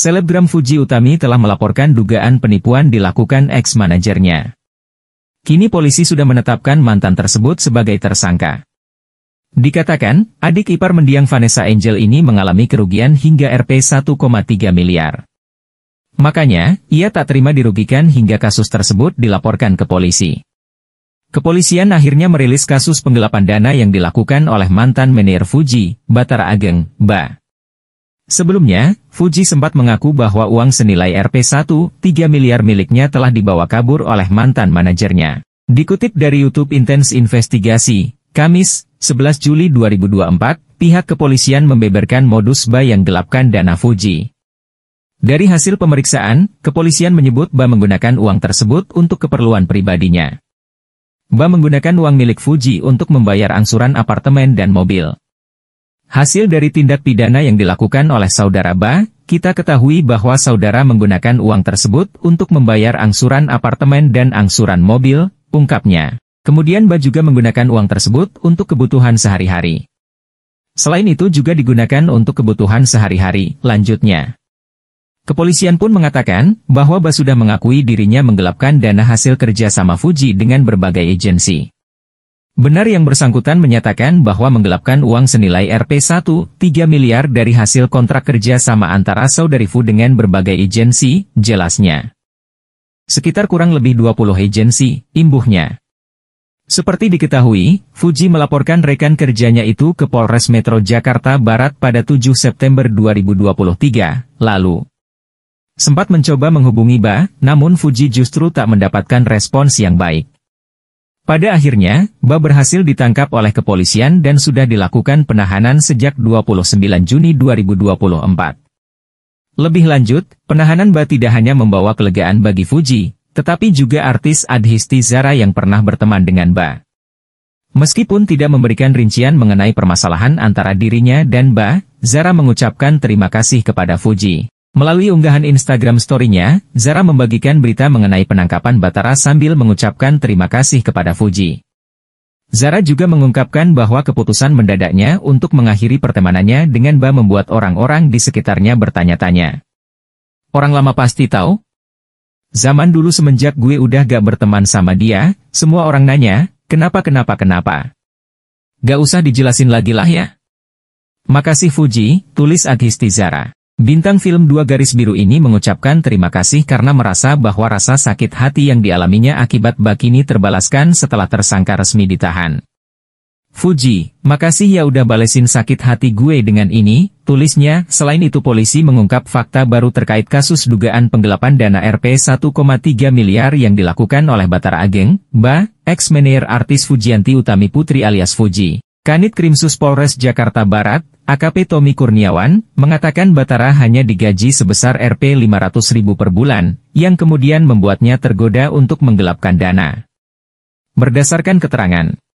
Selebgram Fuji Utami telah melaporkan dugaan penipuan dilakukan ex-manajernya. Kini polisi sudah menetapkan mantan tersebut sebagai tersangka. Dikatakan, adik ipar mendiang Vanessa Angel ini mengalami kerugian hingga Rp 1,3 miliar. Makanya, ia tak terima dirugikan hingga kasus tersebut dilaporkan ke polisi. Kepolisian akhirnya merilis kasus penggelapan dana yang dilakukan oleh mantan menir Fuji, Batara Ageng, Ba. Sebelumnya, Fuji sempat mengaku bahwa uang senilai rp 1,3 miliar miliknya telah dibawa kabur oleh mantan manajernya. Dikutip dari YouTube Intense Investigasi, Kamis, 11 Juli 2024, pihak kepolisian membeberkan modus BA yang gelapkan dana Fuji. Dari hasil pemeriksaan, kepolisian menyebut BA menggunakan uang tersebut untuk keperluan pribadinya. BA menggunakan uang milik Fuji untuk membayar angsuran apartemen dan mobil. Hasil dari tindak pidana yang dilakukan oleh saudara Ba, kita ketahui bahwa saudara menggunakan uang tersebut untuk membayar angsuran apartemen dan angsuran mobil, ungkapnya. Kemudian Ba juga menggunakan uang tersebut untuk kebutuhan sehari-hari. Selain itu juga digunakan untuk kebutuhan sehari-hari, lanjutnya. Kepolisian pun mengatakan bahwa Ba sudah mengakui dirinya menggelapkan dana hasil kerja sama Fuji dengan berbagai agensi. Benar yang bersangkutan menyatakan bahwa menggelapkan uang senilai rp 1,3 miliar dari hasil kontrak kerja sama antara Fu dengan berbagai agensi, jelasnya. Sekitar kurang lebih 20 agensi, imbuhnya. Seperti diketahui, Fuji melaporkan rekan kerjanya itu ke Polres Metro Jakarta Barat pada 7 September 2023, lalu. Sempat mencoba menghubungi Ba, namun Fuji justru tak mendapatkan respons yang baik. Pada akhirnya, Ba berhasil ditangkap oleh kepolisian dan sudah dilakukan penahanan sejak 29 Juni 2024. Lebih lanjut, penahanan Ba tidak hanya membawa kelegaan bagi Fuji, tetapi juga artis Adhisti Zara yang pernah berteman dengan Ba. Meskipun tidak memberikan rincian mengenai permasalahan antara dirinya dan Ba, Zara mengucapkan terima kasih kepada Fuji. Melalui unggahan Instagram story-nya, Zara membagikan berita mengenai penangkapan Batara sambil mengucapkan terima kasih kepada Fuji. Zara juga mengungkapkan bahwa keputusan mendadaknya untuk mengakhiri pertemanannya dengan Ba membuat orang-orang di sekitarnya bertanya-tanya. Orang lama pasti tahu? Zaman dulu semenjak gue udah gak berteman sama dia, semua orang nanya, kenapa-kenapa-kenapa. Gak usah dijelasin lagi lah ya. Makasih Fuji, tulis Agisti Zara. Bintang film Dua Garis Biru ini mengucapkan terima kasih karena merasa bahwa rasa sakit hati yang dialaminya akibat Bakini terbalaskan setelah tersangka resmi ditahan. Fuji, makasih ya udah balesin sakit hati gue dengan ini, tulisnya, selain itu polisi mengungkap fakta baru terkait kasus dugaan penggelapan dana Rp 1,3 miliar yang dilakukan oleh Batara Ageng, Ba, ex-manajer artis Fujianti Utami Putri alias Fuji. Kanit Krimsus Polres Jakarta Barat, AKP Tommy Kurniawan, mengatakan Batara hanya digaji sebesar Rp 500.000 per bulan, yang kemudian membuatnya tergoda untuk menggelapkan dana. Berdasarkan keterangan,